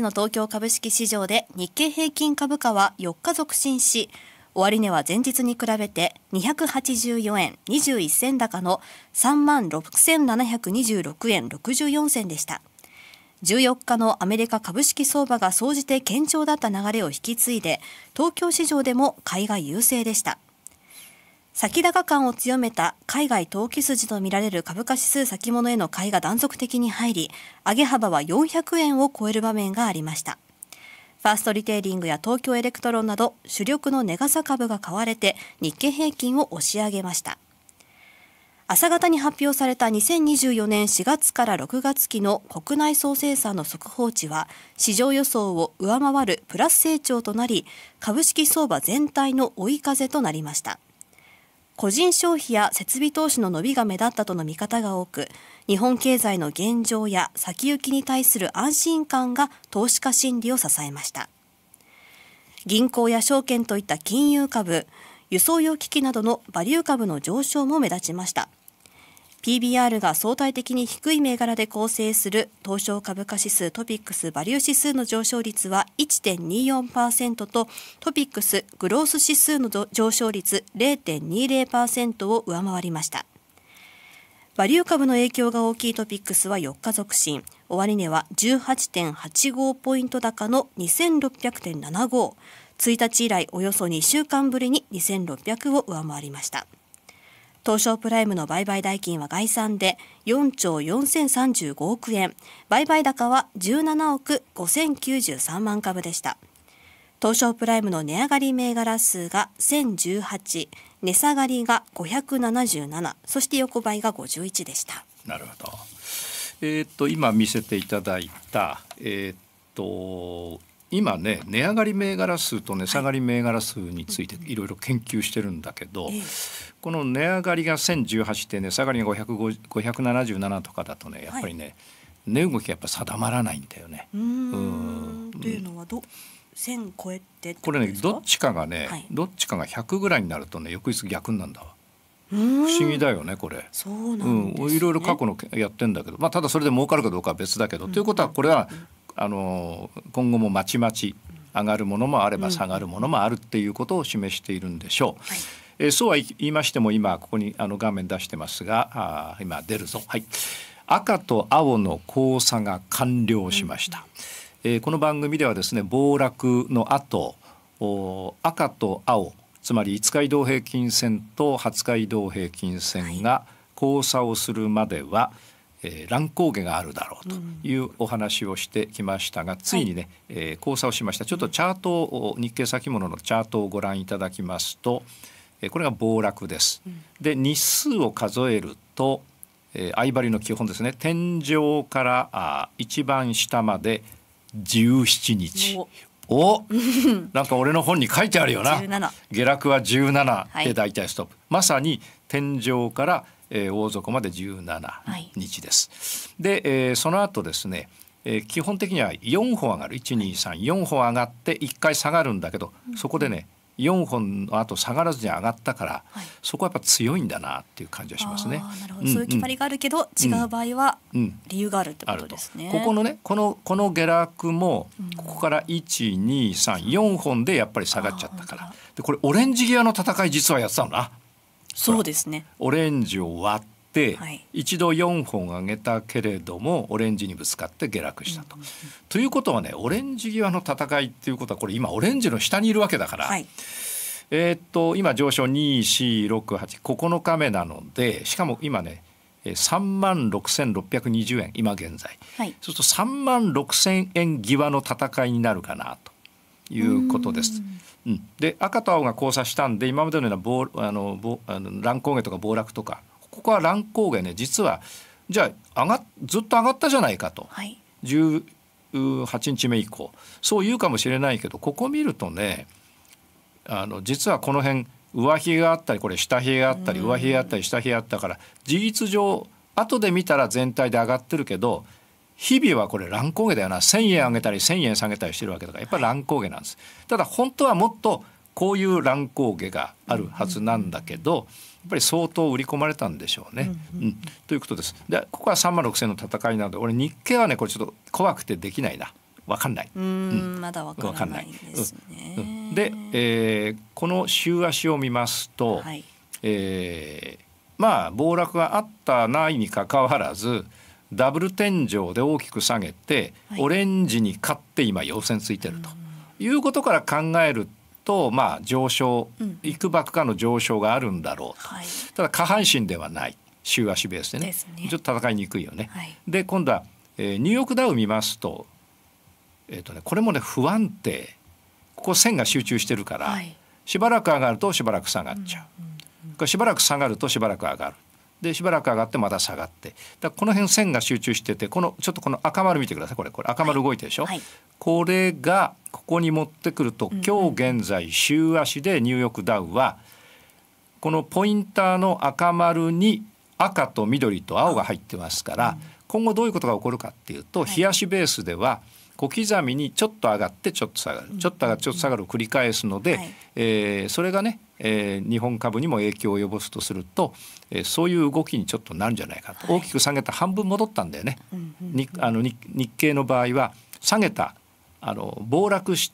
の東京株式市場で日経平均株価は4日続伸し、終値は前日に比べて284円21銭高の36,726円64銭でした。14日のアメリカ株式相場が総じて堅調だった流れを引き継いで、東京市場でも買いが優勢でした。先高感を強めた海外投機筋とみられる株価指数先物への買いが断続的に入り、上げ幅は400円を超える場面がありました。ファーストリテイリングや東京エレクトロンなど主力のネガサ株が買われて日経平均を押し上げました。朝方に発表された2024年4月から6月期の国内総生産の速報値は市場予想を上回るプラス成長となり株式相場全体の追い風となりました。個人消費や設備投資の伸びが目立ったとの見方が多く日本経済の現状や先行きに対する安心感が投資家心理を支えました銀行や証券といった金融株輸送用機器などのバリュー株の上昇も目立ちました PBR が相対的に低い銘柄で構成する東証株価指数トピックスバリュー指数の上昇率は1.24%とトピックスグロース指数の上昇率0.20%を上回りました。バリュー株の影響が大きいトピックスは4日続伸。終値は18.85ポイント高の2600.75。1日以来およそ2週間ぶりに2600を上回りました。東証プライムの売買代金は概算で4兆4035億円売買高は17億5093万株でした東証プライムの値上がり銘柄数が1018値下がりが577そして横ばいが51でしたなるほど、えー、っと今見せていただいた、えー、っと今ね値上がり銘柄数と値下がり銘柄数についていろいろ研究してるんだけど、この値上がりが1018で値下がりが577とかだとねやっぱりね、値動きがやっぱ定まらないんだよね。うんというのはど1000超えてこれねどっちかがね、どっちかが100ぐらいになるとね翌日逆になるんだわ。不思議だよねこれそうなん、ね、うん、いろいろ過去のやってんだけど、まあ、ただそれで儲かるかどうかは別だけど、うん、ということはこれはあの今後もまちまち上がるものもあれば下がるものもあるっていうことを示しているんでしょう。はい、えそうは言いましても今ここにあの画面出してますがあ今出るぞ、はい、赤と青の交差が完了しました、えー、この番組ではですね暴落の後赤と青つまり5日移動平均線と20日移動平均線が交差をするまでは、はいえー、乱高下があるだろうというお話をしてきましたが、うん、ついにね、えー、交差をしましたちょっとチャートを日経先物のチャートをご覧いただきますと、えー、これが暴落です。うん、で日数を数えると、えー、相張りの基本ですね天井からあ一番下まで17日お なんか俺の本に書いてあるよな下落は17で大体ストップ、はい、まさに天井からえー、大底まで17日です。はい、で、えー、その後ですね、えー、基本的には4本上がる1234歩上がって1回下がるんだけど、うん、そこでね4本の後下がらずに上がったから、はい、そこはやっぱ強いんだなっていう感じはしますね。なるほど、うんうん、そういう決まりがあるけど、違う場合は理由があるってことですね。ここのねこのこの下落もここから1、2、3、4本でやっぱり下がっちゃったから。でこれオレンジ際の戦い実はやってたのな。そうですねオレンジを割って、はい、一度4本上げたけれどもオレンジにぶつかって下落したと。うんうんうん、ということはねオレンジ際の戦いっていうことはこれ今オレンジの下にいるわけだから。はいえー、っと今上昇24689日目なのでしかも今ね3万6620円今現在、はい、そうすると3万6000円際の戦いになるかなということです。うん、で赤と青が交差したんで今までのような暴あの暴あの乱高下とか暴落とかここは乱高下ね実はじゃあ上がずっと上がったじゃないかと、はい、18日目以降そう言うかもしれないけどここ見るとねあの実はこの辺上髭があったりこれ下髭があったり上髭があったり下髭があったから事実上後で見たら全体で上がってるけど日々はこれ乱高下だよな1,000円上げたり1,000円下げたりしてるわけだからやっぱり乱高下なんです。ただ本当はもっとこういう乱高下があるはずなんだけど、やっぱり相当売り込まれたんでしょうね。うん、うんうん、ということです。でここは3万6,000の戦いなので俺日経はねこれちょっと怖くてできないな。わかんない。うん、まだわかんないですね。うん、で、えー、この週足を見ますと、はい、えー、まあ暴落があったないにかかわらず。ダブル天井で大きく下げて、オレンジに勝って今陽線ついてるということから考えるとまあ上昇、いくばくかの上昇があるんだろうと、ただ下半身ではない週足ベースでね、ちょっと戦いにくいよね。で今度は、えー、ニューヨークダウ見ますと,、えーとね、これもね不安定ここ線が集中してるから、しばらく上がるとしばらく下がっちゃう。しばらく下がるとしばらく上がるでしばらく上がってまた下がってだこの辺線が集中しててこのちょっとこの赤丸見てくださいこれこれ赤丸動いてるでしょ、はい、これがここに持ってくると、今日現在週足でニューヨークダウはこのポインターの赤丸に赤と緑と青が入ってますから、今後どういうことが起こるかっていうと日足ベースでは、小刻みにちょっと上がってちょっと下がる、ちょっと上がってちょっと下がるを繰り返すので、えそれがねえー、日本株にも影響を及ぼすとすると、えー、そういう動きにちょっとなるんじゃないかと、はい、大きく下げた半分戻ったんだよね。うんうんうん、にあの日経の場合は下げたあの暴落し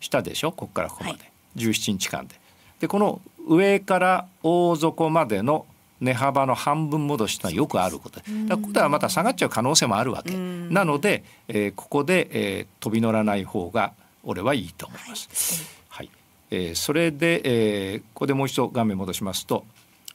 したでしょここからここまで、はい、17日間で。でこの上から大底までの値幅の半分戻しとよくあることだここではまた下がっちゃう可能性もあるわけなので、えー、ここで、えー、飛び乗らない方が俺はいいと思います。はいえー、それで、えー、ここでもう一度画面戻しますと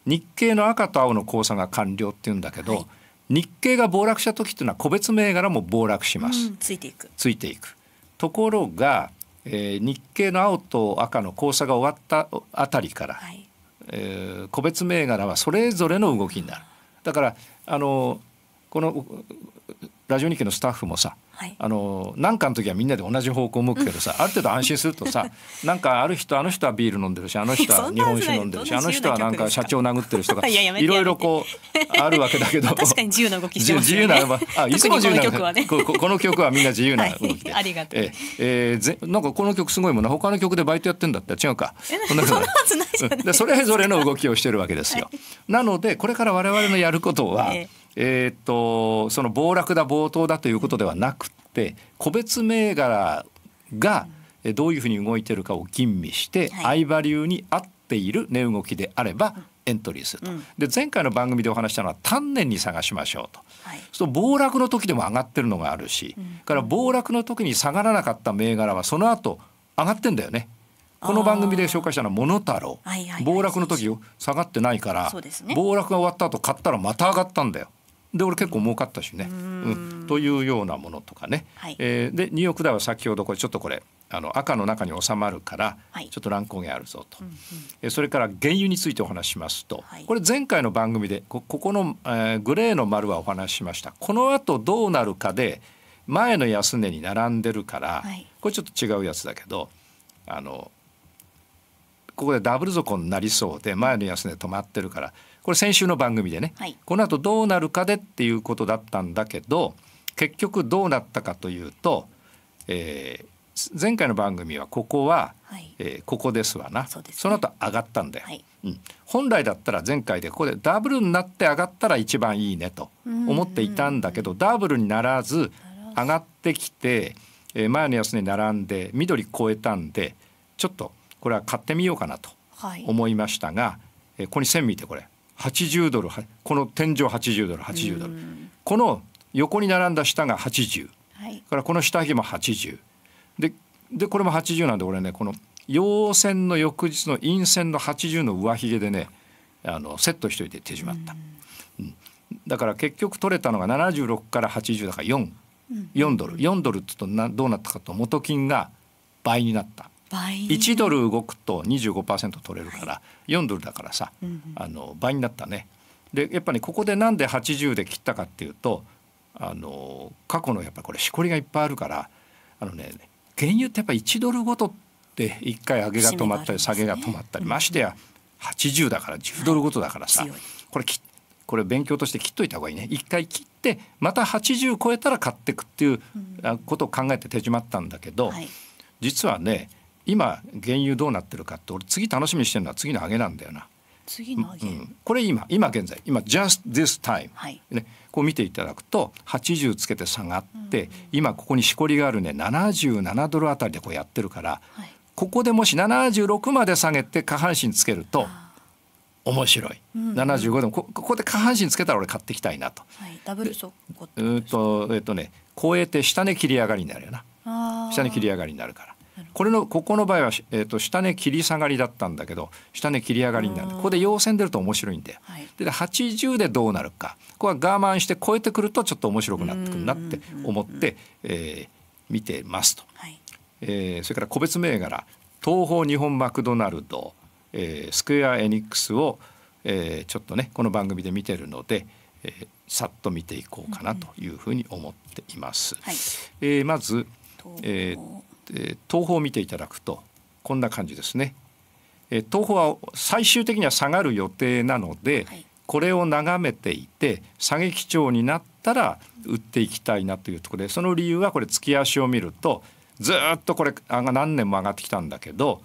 日経の赤と青の交差が完了っていうんだけど、はい、日経が暴落した時っていうのは個別銘柄も暴落します。ついていくついていくところが、えー、日経の青と赤の交差が終わったあたりから、はい、えー、個別銘柄はそれぞれの動きになる。だからあのこのラジオ日経のスタッフもさ、はい、あのなんかの時はみんなで同じ方向を向くけどさ、うん、ある程度安心するとさ なんかある人あの人はビール飲んでるし あの人は日本酒飲んでるしあの人はなんか社長殴ってる人が いろいろこうあるわけだけど確かに自由な動きしてますよね自由なあいつも自由なこの曲はねここの曲はみんな自由な動きで、はい、ありがとうええー、ぜなんかこの曲すごいもんな他の曲でバイトやってんだって違うかそんなことないそれぞれの動きをしてるわけですよ、はい、なのでこれから我々のやることは、えーえー、っとその暴落だ暴騰だということではなくて個別銘柄がどういうふうに動いてるかを吟味して、はい、相場流に合っている値動きであれば、エントリーすると、うん、で前回の番組でお話したのは丹念に探しましょうと、はい、そう暴落の時でも上がってるのがあるし、うん、から暴落の時に下がらなかった銘柄はその後上がってんだよね。この番組で紹介したのは「モノタロウ」暴落の時下がってないから、ね、暴落が終わった後買ったらまた上がったんだよ。で俺結構儲かったしね、うん、というようなものとかね、はい、えー、で2億台は先ほどこれちょっとこれあの赤の中に収まるから、ちょっと乱高下あるぞと、うそれから原油についてお話しますと、はい、これ前回の番組でここの、えー、グレーの丸はお話ししましたこのあとどうなるかで前の安値に並んでるから、はい、これちょっと違うやつだけどあのここでダブル底になりそうで前の安値止まってるからこれ先週の番組でね、はい、この後どうなるかでっていうことだったんだけど結局どうなったかというと、えー、前回の番組はここは、はい、えー、ここですわなそ、ね,、の後上がったんだよ、はい、うん、本来だったら前回でここでダブルになって上がったら一番いいねと思っていたんだけどダブルにならず上がってきて、えー、前の安値並んで緑超えたんでちょっとこれは買ってみようかなと思いましたが、はい、えここに線見てこれ80ドルこの天井80ドル80ドルこの横に並んだ下が80、はい、からこの下着も80ででこれも80なんで俺ねこの陽線の翌日の陰線の80の上髭でねあのセットしといて手締まった、うん、だから結局取れたのが76から80だから4、うん、4ドル4ドルって言うとなどうなったかと元金が倍になった。1ドル動くと25%取れるから、4ドルだからさ、あの倍になったね。でやっぱりここでなんで80で切ったかっていうとあの過去のやっぱこれしこりがいっぱいあるからあのね原油ってやっぱ1ドルごとって1回上げが止まったり下げが止まったり、ましてや80だから10ドルごとだからさ、これこれ勉強として切っといた方がいいね1回切ってまた80超えたら買っていくっていうことを考えて手締まったんだけど、実はね今原油どうなってるかって俺次楽しみにしてるのは次の上げなんだよな。次の上げ、うん、これ今今現在今 just this time、はい、ね、こう見ていただくと80つけて下がって、うん、今ここにしこりがあるね77ドルあたりでこうやってるから、はい、ここでもし76まで下げて下半身つけると面白い、うん、75でもここで下半身つけたら俺買っていきたいなと。はい、ダブルうとえっとね超えて下値切り上がりになるよな下値切り上がりになるから。これのここの場合は、えーと、下値切り下がりだったんだけど下値切り上がりになるここで陽線出ると面白いんではい、で80でどうなるかここは我慢して超えてくるとちょっと面白くなってくるなって思って、えー、見てますと、はい、えー、それから個別銘柄東方日本マクドナルド、えー、スクエア・エニックスを、えー、ちょっとねこの番組で見てるので、えー、さっと見ていこうかなというふうに思っています。うんはい、えー、まず、えーえ東方を見ていただくとこんな感じですね。え東方は最終的には下がる予定なので、はい、これを眺めていて下げ基調になったら売っていきたいなというところでその理由はこれ月足を見るとずっとこれ何年も上がってきたんだけど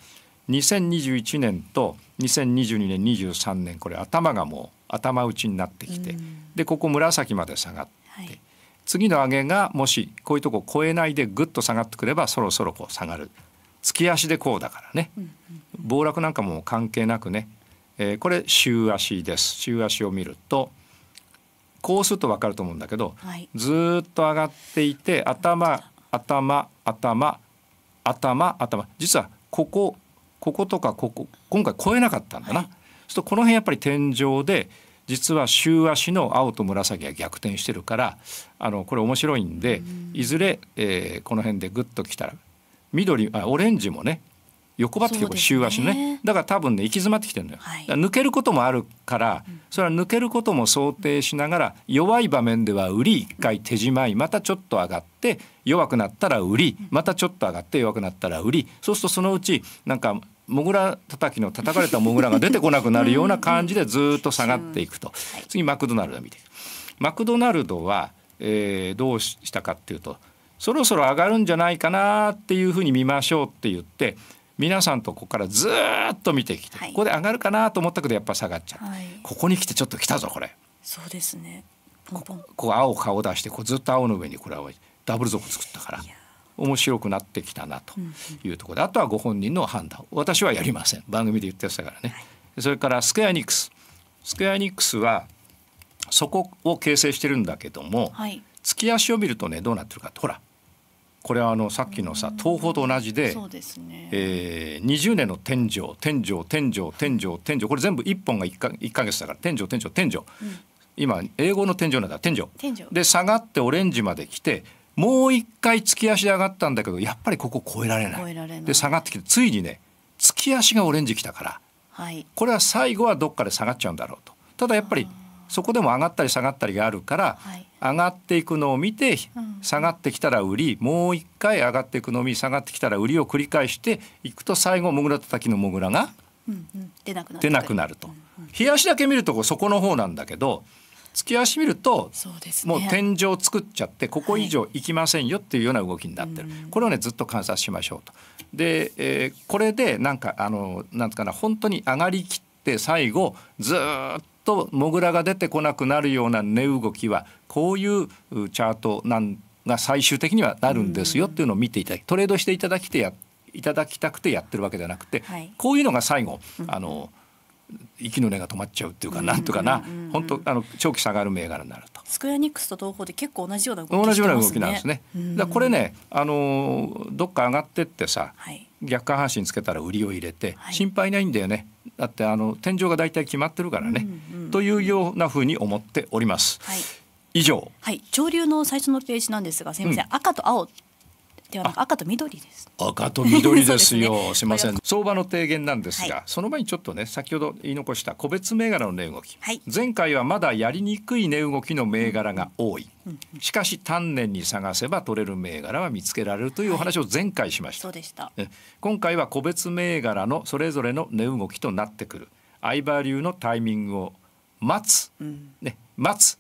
2021年と2022年23年これ頭がもう頭打ちになってきて、でここ紫まで下がって、はい、次の上げがもしこういうとこ超えないでぐっと下がってくればそろそろこう下がる月足でこうだからね、暴落なんかも関係なくね、えー、これ週足です週足を見るとこうすると分かると思うんだけど、はい、ずっと上がっていて頭頭頭頭頭実はこここことかここ今回超えなかったんだな、はい、そうするとこの辺やっぱり天井で実は週足の青と紫が逆転してるからあのこれ面白いんで、いずれ、えー、この辺でグッときたら緑あオレンジもね横ばって結構週足ね、だから多分ね行き詰まってきてるのよ、はい、抜けることもあるから、それは抜けることも想定しながら弱い場面では売り1回手じまいまたちょっと上がって弱くなったら売りまたちょっと上がって弱くなったら売りそうするとそのうちなんかモグラ叩きの叩かれたモグラが出てこなくなるような感じでずっと下がっていくと次マクドナルド見てマクドナルドは、えー、どうしたかっていうとそろそろ上がるんじゃないかなっていうふうに見ましょうって言って皆さんとここからずっと見てきて、はい、ここで上がるかなと思ったけどやっぱ下がっちゃう、はい、ここに来てちょっと来たぞこれそうですねポンポンこう青顔を出してこうずっと青の上にこれはダブル底作ったから。面白くなってきたなというところで、あとはご本人の判断私はやりません番組で言ってましたからね、それからスクエアニックススクエアニックスはそこを形成してるんだけども、はい、月足を見るとねどうなってるかってほらこれはあのさっきのさ東方と同じでそうですね、ねえー、20年の天井天井天井天井天井これ全部1本が1か ,1 ヶ月だから天井天井天井、うん、今英語の天井なんだ天井天井で下がってオレンジまで来てもう一回突き足上がったんだけどやっぱりここ超えられないで下がってきてついにね突き足がオレンジきたから、はい、これは最後はどっかで下がっちゃうんだろうとただやっぱりそこでも上がったり下がったりがあるから、はい、上がっていくのを見て、下がってきたら売りもう一回上がっていくのを見下がってきたら売りを繰り返していくと最後もぐらたたきのもぐらが出なくなると。冷やしだけ見るとそこの方なんだけど突き足見ると、ね、もう天井作っちゃってここ以上行きませんよっていうような動きになってる、はい、これをねずっと観察しましょうと。で、えー、これでなんかあのなんつかな本当に上がりきって最後ずっとモグラが出てこなくなるような値動きはこういうチャートなんが最終的にはなるんですよっていうのを見ていただきトレードしていただきてやいただきたくてやってるわけじゃなくて、はい、こういうのが最後あの、息の根が止まっちゃうっていうか、なんとかな、本当あの長期下がる銘柄になると。スクエアニックスと東方で結構同じような動き、ね、同じような動きなんですね。だこれね、あのどっか上がってってさ、はい、逆下半身つけたら売りを入れて、はい、心配ないんだよね。だってあの天井が大体決まってるからね、というようなふうに思っております。はい、以上。はい、潮流の最初のページなんですが、すみません、うん、赤と青。ではなく赤と緑です。赤と緑ですよ。すね、すません。相場の提言なんですが、はい、その前にちょっとね、先ほど言い残した個別銘柄の値動き。はい、前回はまだやりにくい値動きの銘柄が多い。うん、しかし丹念に探せば取れる銘柄は見つけられるというお話を前回しました。はい、そうでした。今回は個別銘柄のそれぞれの値動きとなってくる。相場流のタイミングを待つ。うん、ね、待つ。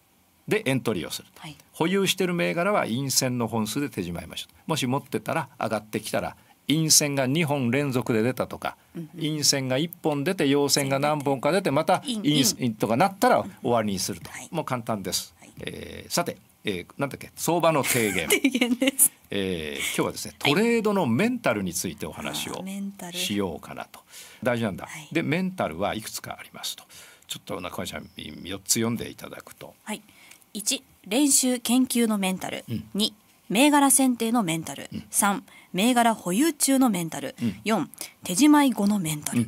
でエントリーをすると、はい、保有している銘柄は陰線の本数で手締まいましょうもし持ってたら上がってきたら陰線が2本連続で出たとか、うん、陰線が1本出て陽線が何本か出てまた陰線とかなったら終わりにすると、もう簡単です、はい、えー、さて、えー、なんだっけ相場の提言 提言です、えー、今日はですねトレードのメンタルについてお話をしようかなと大事なんだ、はい、でメンタルはいくつかありますとちょっと中井さん4つ読んでいただくと。はい1練習研究のメンタル、うん、2銘柄選定のメンタル、うん、3銘柄保有中のメンタル、うん、4手じまい後のメンタル、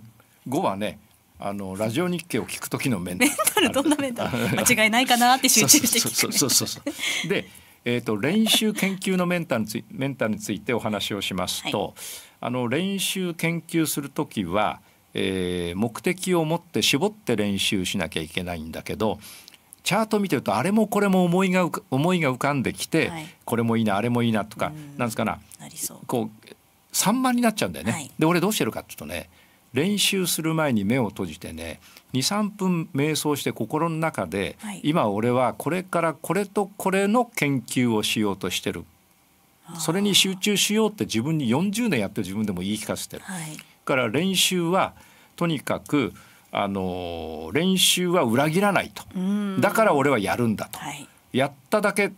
うん、5はねあのラジオ日経を聞く時のメンタルメンタルどんなメンタル 間違いないかなって集中して聞くそうそうそうで、えーと、練習研究のメンタルにつメンタルについてお話をしますと、はい、あの練習研究する時は、えー、目的を持って絞って練習しなきゃいけないんだけどチャート見てるとあれもこれも思いが思いが浮かんできて、はい、これもいいなあれもいいなとか、ん、なんですかなこう散漫になっちゃうんだよね。はい、で俺どうしてるかっていうとね練習する前に目を閉じてね23分瞑想して心の中で、はい、今俺はこれからこれとこれの研究をしようとしてるそれに集中しようって自分に40年やって自分でも言い聞かせてる。はい、から練習はとにかくあの練習は裏切らないとだから俺はやるんだと、はい、やっただけ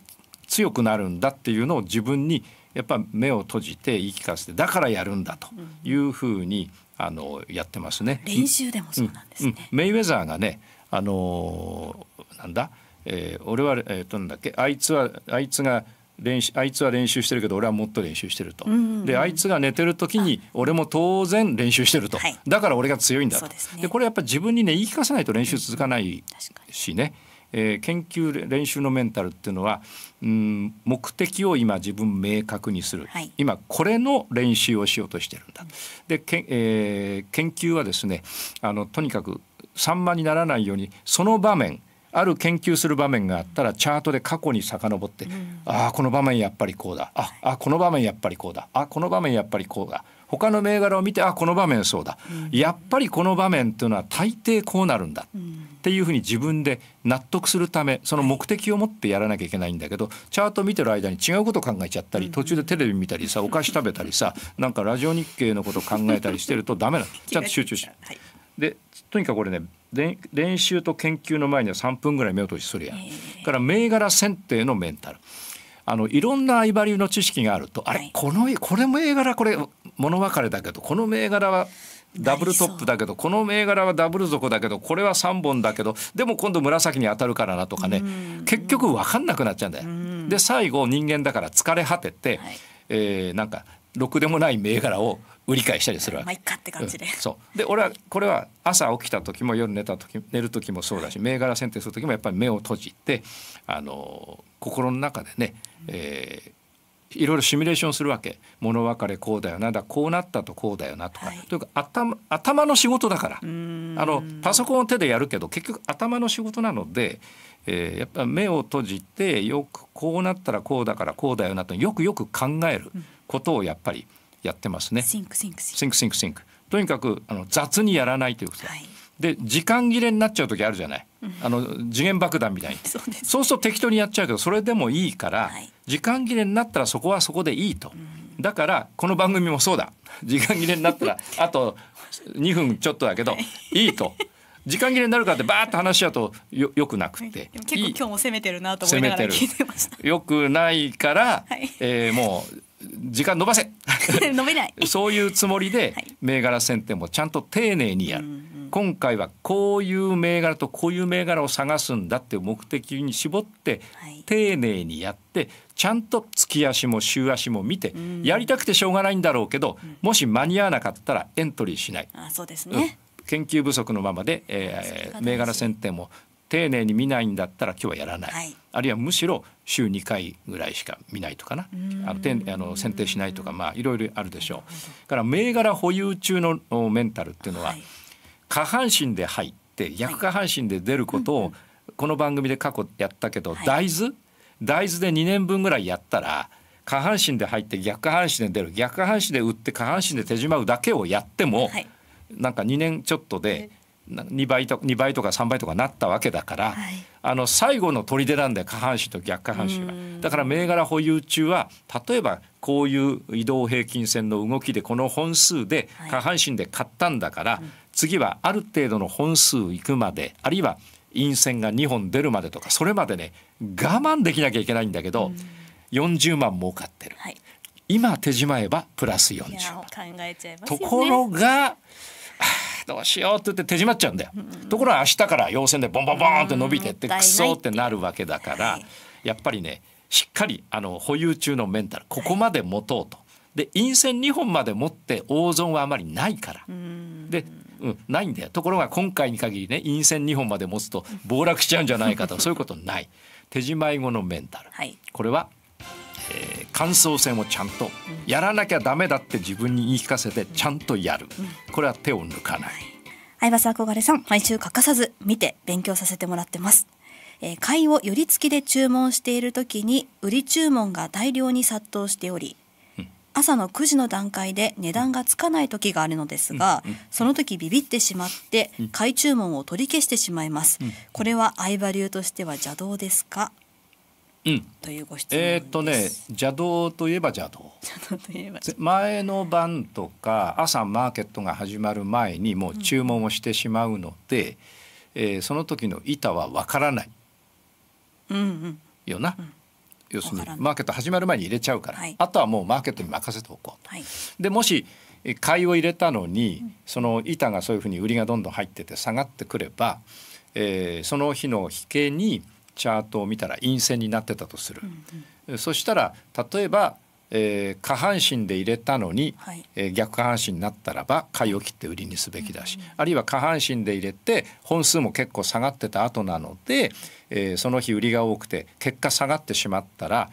強くなるんだっていうのを自分にやっぱ目を閉じて言い聞かせてだからやるんだというふうに、あのやってますね。練習でもそうなんです、ねうんうん、メイウェザーがね、あのなんだ、えー、俺はえー、となんだっけ、あいつはあいつが練習あいつは練習してるけど俺はもっと練習してると、うんうんうん、であいつが寝てる時に俺も当然練習してると、はい、だから俺が強いんだと、で、ね、これやっぱ自分にね言い聞かせないと練習続かないしね、えー、研究練習のメンタルっていうのは、うん、目的を今自分明確にする、はい、今これの練習をしようとしてるんだ、でけ、えー、研究はですねあのとにかく散漫にならないようにその場面ある研究する場面があったらチャートで過去に遡って、うん、ああこの場面やっぱりこうだああこの場面やっぱりこうだあこの場面やっぱりこうだ他の銘柄を見てあこの場面そうだ、うん、やっぱりこの場面というのは大抵こうなるんだ、うん、っていうふうに自分で納得するためその目的を持ってやらなきゃいけないんだけどチャート見てる間に違うこと考えちゃったり途中でテレビ見たりさお菓子食べたりさなんかラジオ日経のこと考えたりしてるとダメなの ちゃんと集中して。はいでとにかくこれね練習と研究の前には3分ぐらい目を閉じするやん、から銘柄選定のメンタルあのいろんな相場流の知識があると、あれこのこれ銘柄これ物別れだけどこの銘柄はダブルトップだけどこの銘柄はダブル底だけどこれは3本だけどでも今度紫に当たるからなとかね結局分かんなくなっちゃうんだよ。で最後人間だから疲れ果てて、はい、えー、なんかろくでもない銘柄を売り買いしたりするわけ、まあ、いっかって感じで、うん、そうで俺はこれは朝起きた時も夜寝た時寝る時もそうだし銘柄選定する時もやっぱり目を閉じてあの心の中でね、えー、いろいろシミュレーションするわけ物別れこうだよなだこうなったとこうだよなとか、はい、というか頭頭の仕事だからあのパソコンを手でやるけど結局頭の仕事なので、えー、やっぱ目を閉じてよくこうなったらこうだからこうだよなとよくよく考えることをやっぱり、うんやってますね。シンクシンクシンクシンクシンクとにかくあの雑にやらないということ、はい、で時間切れになっちゃう時あるじゃない、あの次元爆弾みたいに そうそうすると適当にやっちゃうけどそれでもいいから、はい、時間切れになったらそこはそこでいいと、うん、だからこの番組もそうだ時間切れになったら あと2分ちょっとだけど、い、いと。時間切れになるからってバーッと話し合うとよよくなくて結構今日も攻めてるなと思いながら聞いてましたよくないから、はえー、もう時間延ばせ 伸びない そういうつもりで、銘柄選定もちゃんと丁寧にやる、うんうん、今回はこういう銘柄とこういう銘柄を探すんだっていう目的に絞って、丁寧にやってちゃんと月足も週足も見て、やりたくてしょうがないんだろうけど、うん、もし間に合わなかったらエントリーしない。あそうですね、うん研究不足のままで、えー、銘柄選定も丁寧に見ないんだったら今日はやらない、はい、あるいはむしろ週2回ぐらいしか見ないとかなあのあの選定しないとかまあいろいろあるでしょうから銘柄保有中のメンタルっていうのは、はい、下半身で入って逆下半身で出ることをこの番組で過去やったけど、大豆大豆で2年分ぐらいやったら下半身で入って逆半身で出る逆半身で打って下半身で手締まうだけをやっても、はい、なんか2年ちょっとで2倍と2倍とか3倍とかなったわけだから、はい、あの最後の砦なんで下半身と逆下半身は。だから銘柄保有中は例えばこういう移動平均線の動きでこの本数で下半身で買ったんだから、はい次はある程度の本数いくまであるいは陰線が2本出るまでとかそれまでね我慢できなきゃいけないんだけど、40万儲かってる、はい、今手締まえばプラス40万。ね、ところがどうしようって言って手締まっちゃうんだよ、ところが明日から陽線でボンボンボンって伸びてってクソってなるわけだから、やっぱりねしっかりあの保有中のメンタルここまで持とうと。で陰線2本まで持って大損はあまりないから。でうん、ないんだよところが今回に限りね陰線2本まで持つと暴落しちゃうんじゃないかとそういうことない手締まい後のメンタル、はい、これはえー、感想戦をちゃんとやらなきゃダメだって自分に言い聞かせてちゃんとやる、これは手を抜かない相葉さん憧れさん毎週欠かさず見て勉強させてもらってますえー、買いを寄り付きで注文している時に売り注文が大量に殺到しており、朝の9時の段階で値段がつかない時があるのですが、うんうん、その時ビビってしまって買い注文を取り消してしまいます、これは相場流としては邪道ですかうん、というご質問えっ、ー、とね邪道といえば邪道前の晩とか朝マーケットが始まる前にもう注文をしてしまうので、うん、えー、その時の板はわからない、うんうん、よな、うん、要するにマーケット始まる前に入れちゃうから、はい、あとはもうマーケットに任せておこう、はい、でもし買いを入れたのに、うん、その板がそういうふうに売りがどんどん入ってて下がってくれば、えー、その日の引けに、チャートを見たら陰線になってたとする、うん、そしたら例えば、えー、下半身で入れたのに、はい、えー、逆下半身になったらば買いを切って売りにすべきだし、うん、あるいは下半身で入れて本数も結構下がってた後なので、えー、その日売りが多くて結果下がってしまったら、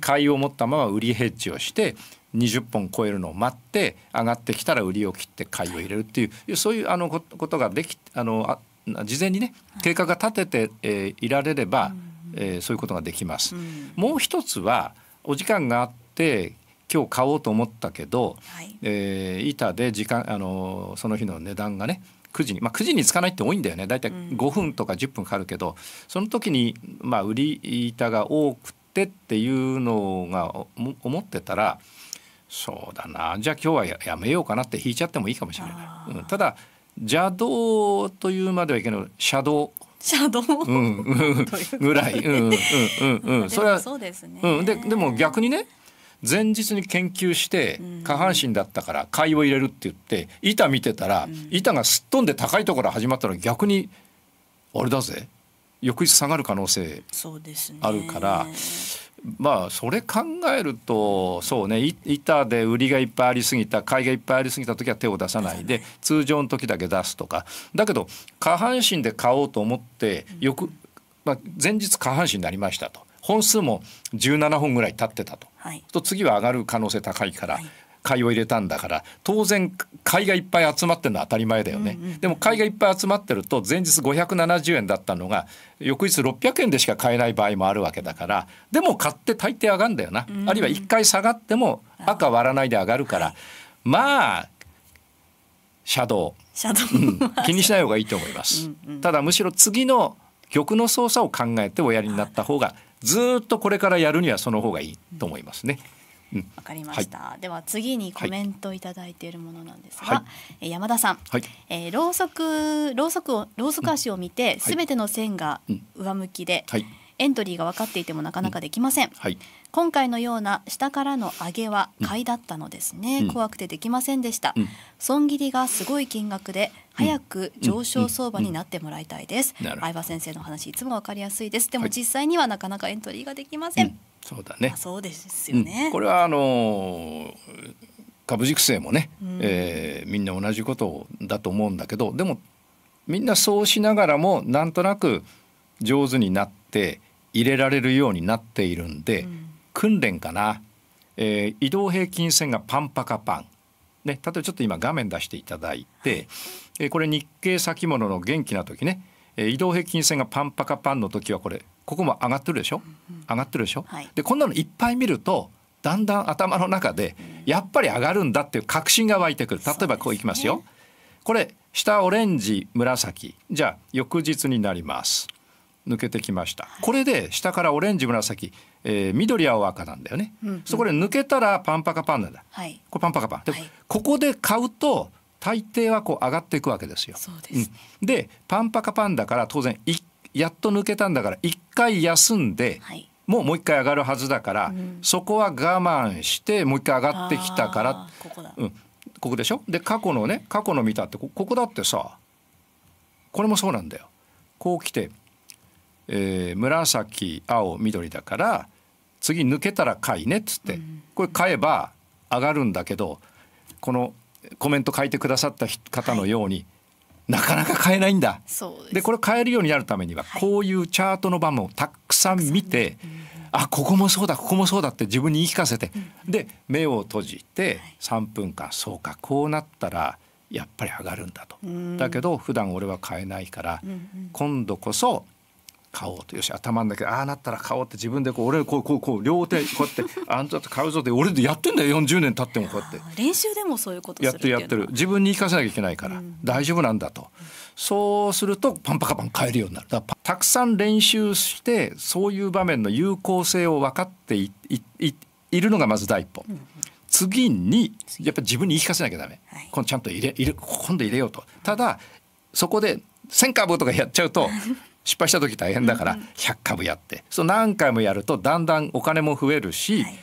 買いを持ったまま売りヘッジをして20本超えるのを待って上がってきたら売りを切って買いを入れるっていう、そういうあのことができあのあ事前にね計画が立てて、えー、いられれば、えー、そういうことができます。もう一つはお時間があって今日買おうと思ったけど、はい、えー、板で時間あのその日の値段がね9時に、まあ、9時につかないって多いんだよね大体5分とか10分かかるけど、うん、その時に、まあ、売り板が多くてっていうのが思ってたらそうだなじゃあ今日はやめようかなって引いちゃってもいいかもしれない。うん、ただ邪道というまではいけない車道車道、ぐらい、うんうんうんうん、それはそうですね、うん、ででも逆にね前日に研究して下半身だったから貝を入れるって言って板見てたら板がすっ飛んで高いところ始まったら逆にあれだぜ翌日下がる可能性あるから。そうですねまあそれ考えるとそうね板で売りがいっぱいありすぎた買いがいっぱいありすぎた時は手を出さないで通常の時だけ出すとかだけど下半身で買おうと思ってよく、まあ、前日下半身になりましたと本数も17本ぐらい経ってたと、はい、と次は上がる可能性高いから、はい、買いを入れたんだから当然買いがいっぱい集まってるのは当たり前だよね、うんうん、でも買いがいっぱい集まってると前日570円だったのが翌日600円でしか買えない場合もあるわけだからでも買って大抵上がるんだよな、うん、あるいは1回下がっても赤割らないで上がるから、はまあシャドウシャドウ、気にしない方がいいと思いますうん、ただむしろ次の玉の操作を考えておやりになった方がずっとこれからやるにはその方がいいと思いますね。わかりました、はい、では次にコメントいただいているものなんですが、はい、山田さん、はい、えー、ろうそくろうそくをろうそく足を見て、す、う、ん、ての線が上向きで、はい、エントリーが分かっていてもなかなかできません、うんはい、今回のような下からの上げは買いだったのですね、うん、怖くてできませんでした、うん、損切りがすごい金額で早く上昇相場になってもらいたいです、相葉先生の話いつも分かりやすいですでも実際にはなかなかエントリーができませんそうだね。そうですよね。うん、これはあの株塾生もね、うん、えー、みんな同じことだと思うんだけど、でもみんなそうしながらもなんとなく上手になって入れられるようになっているんで、うん、訓練かな、えー、移動平均線がパンパカパン。ね、例えばちょっと今画面出していただいて、えー、これ日経先物の元気な時ね、えー、移動平均線がパンパカパンの時はこれここも上がってるでしょ上がってるでしょ、はい、でこんなのいっぱい見るとだんだん頭の中でやっぱり上がるんだっていう確信が湧いてくる例えばこういきますよ、ね、これ下オレンジ紫じゃあ翌日になります抜けてきました、はい、これで下からオレンジ紫、えー、緑青赤なんだよね、うんうん、そこで抜けたらパンパカパンなんだ、はい、これパンパカパン、はい、ここで買うと大抵はこう上がっていくわけですよ。そうで、ねうん、パンパカパンだから当然一やっと抜けたんだから一回休んで、はい、もうもう一回上がるはずだから、うん、そこは我慢してもう一回上がってきたからここ,、うん、ここでしょで過去のね過去の見たってここだってさこれもそうなんだよ。こう来て、えー、紫青緑だから次抜けたら買いねっつって、うん、これ買えば上がるんだけどこのコメント書いてくださった方のように、はいなかなか買えないんだでこれ買えるようになるためには、こういうチャートの場面をたくさん見て、はい、あここもそうだここもそうだって自分に言い聞かせて、うん、で目を閉じて3分間、そうかこうなったらやっぱり上がるんだと、だけど普段俺は買えないから、今度こそ買おうとよし頭んだけああなったら買おうって自分でこう俺こうこうこう両手こうやってあんたと買うぞって俺でやってんだよ40年経ってもこうやって練習でもそういうことやってやってる自分に言い聞かせなきゃいけないから、うん、大丈夫なんだと、うん、そうするとパンパカパン買えるようになるたくさん練習してそういう場面の有効性を分かっていいいるのがまず第一歩。うん次にやっぱり自分に言い聞かせなきゃダメ、はい、今度ちゃんと入れ入れ今度入れようとただそこで1 0 0ー株とかやっちゃうと失敗した時大変だから100株やって、う何回もやるとだんだんお金も増えるし、はい、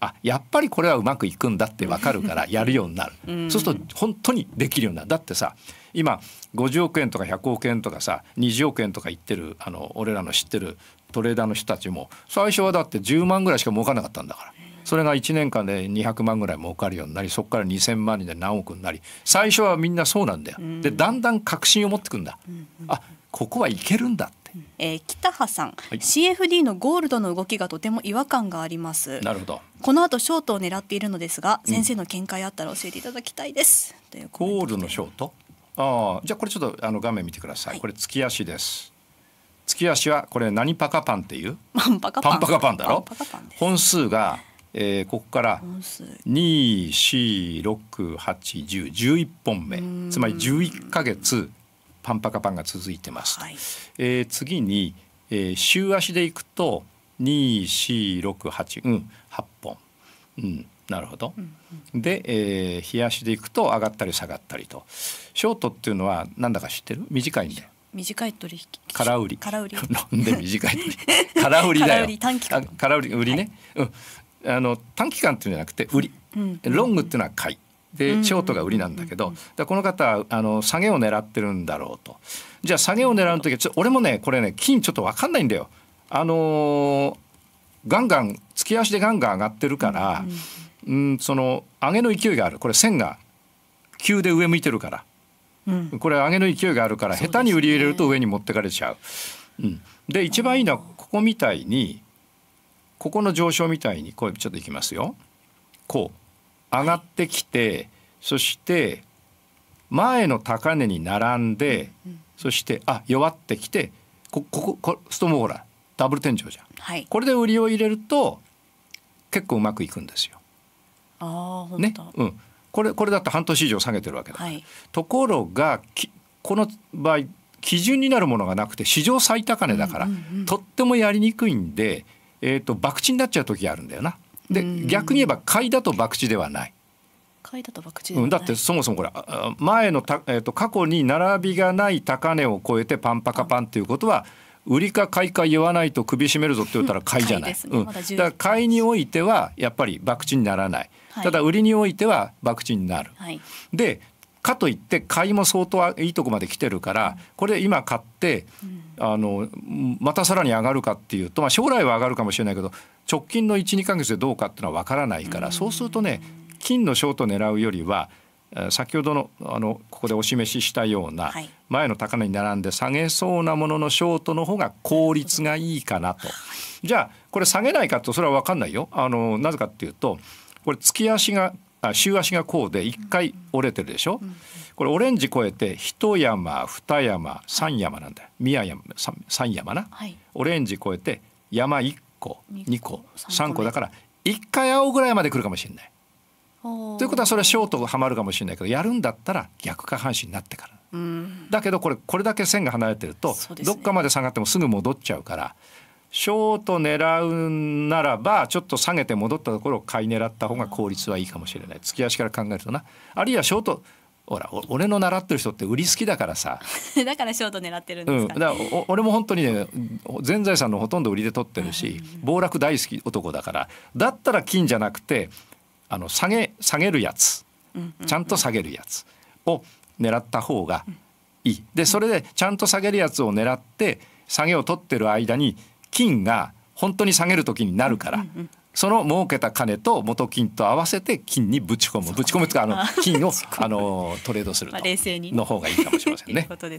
あやっぱりこれはうまくいくんだって分かるから やるようになる、うん、そうすると本当にできるようになるだってさ今50億円とか100億円とかさ20億円とか言ってるあの俺らの知ってるトレーダーの人たちも最初はだって10万ぐらいしか儲かなかったんだから。それが1年間で200万ぐらい儲かるようになりそこから2,000万人で何億になり最初はみんなそうなんだよ。でだんだん確信を持ってくんだ。あここはいけるんだって、えー、北葉さん、はい、CFD のゴールドの動きがとても違和感がありますなるほどこの後ショートを狙っているのですが先生の見解あったら教えていただきたいです、うん、いゴールドのショートああじゃあこれちょっとあの画面見てください、はい、これ月足です月足はこれ何パカパンっていうパカパンパンパカパンだろ本数がえー、ここから24681011本目つまり11か月パンパカパンが続いてますはい、えー、次に、えー、週足でいくと2468うん8本、うん、なるほど、うんで、えー、日足でいくと上がったり下がったりとショートっていうのはなんだか知ってる短いんだよ短い取引空売り空売り なんで短い取空売りだよ空売りね、はい、うん、あの短期間っていうんじゃなくて売り、うん、ロングっていうのは買い、でショートが売りなんだけどだこの方あの下げを狙ってるんだろうとじゃあ下げを狙う時はちょ俺もねこれね金ちょっと分かんないんだよ。あのー、ガンガン月足でガンガン上がってるから、うん、その上げの勢いがあるこれ線が急で上向いてるから、うん、これ上げの勢いがあるから、下手に売り入れると上に持ってかれちゃう。うん、で一番いいのはここみたいにここの上昇みたいにこれちょっといきますよ。こう上がってきてそして前の高値に並んで、うん、そしてあ弱ってきてこここストームほらダブル天井じゃん、はい、これで売りを入れると結構うまくいくんですよ。あねうん、これこれだっ半年以上下げてるわけだ、はい、ところがこの場合基準になるものがなくて史上最高値だから、とってもやりにくいんで、えーと、と博打になっちゃう時あるんだよな。で逆に言えば買いだと博打ではない。買いだと博打、うん、だってそもそもこれ前のた、えーと、過去に並びがない高値を超えてパンパカパンっていうことは売りか買いか言わないと首絞めるぞって言ったら買いじゃない。いねうん、だから買いにおいてはやっぱり博打にならない。い、ただ売りにおいては博打になる。はい、でかといって買いも相当いいとこまで来てるから、これ今買って、あのまたさらに上がるかっていうと、まあ、将来は上がるかもしれないけど直近の1、2ヶ月でどうかっていうのは分からないから、そうするとね、金のショート狙うよりは、先ほどのあのここでお示ししたような、前の高値に並んで下げそうなもののショートの方が効率がいいかなと。じゃあこれ下げないかとそれは分かんないよ。あのなぜかっていうとこれ月足があ週足がこうで1回折れてるでしょ。これオレンジ越えて一山二山三山なんだよ。宮山三山な、オレンジ超えて山個2個3個だから1回青ぐらいまで来るかもしれない。ということはそれはショートはまるかもしれないけどやるんだったら逆下半身になってから。うん、だけどこれこれだけ線が離れてると、ね、どっかまで下がってもすぐ戻っちゃうからショート狙うならばちょっと下げて戻ったところを買い狙った方が効率はいいかもしれない突き足から考えるとなあるいはショートほら俺の習ってる人って売り好きだからさ だからショート狙ってるんですか、ね、うん、だ俺も本当にね全財産のほとんど売りで取ってるし、暴落大好き男だからだったら金じゃなくてあの下げ下げるやつ、ちゃんと下げるやつを狙った方がいい。でそれでちゃんと下げるやつを狙って下げを取ってる間に金が本当に下げる時になるから、その儲けた金と元金と合わせて金にぶち込むぶち込むというかあの 金をあのトレードするに。の方がいいかもしれませんね。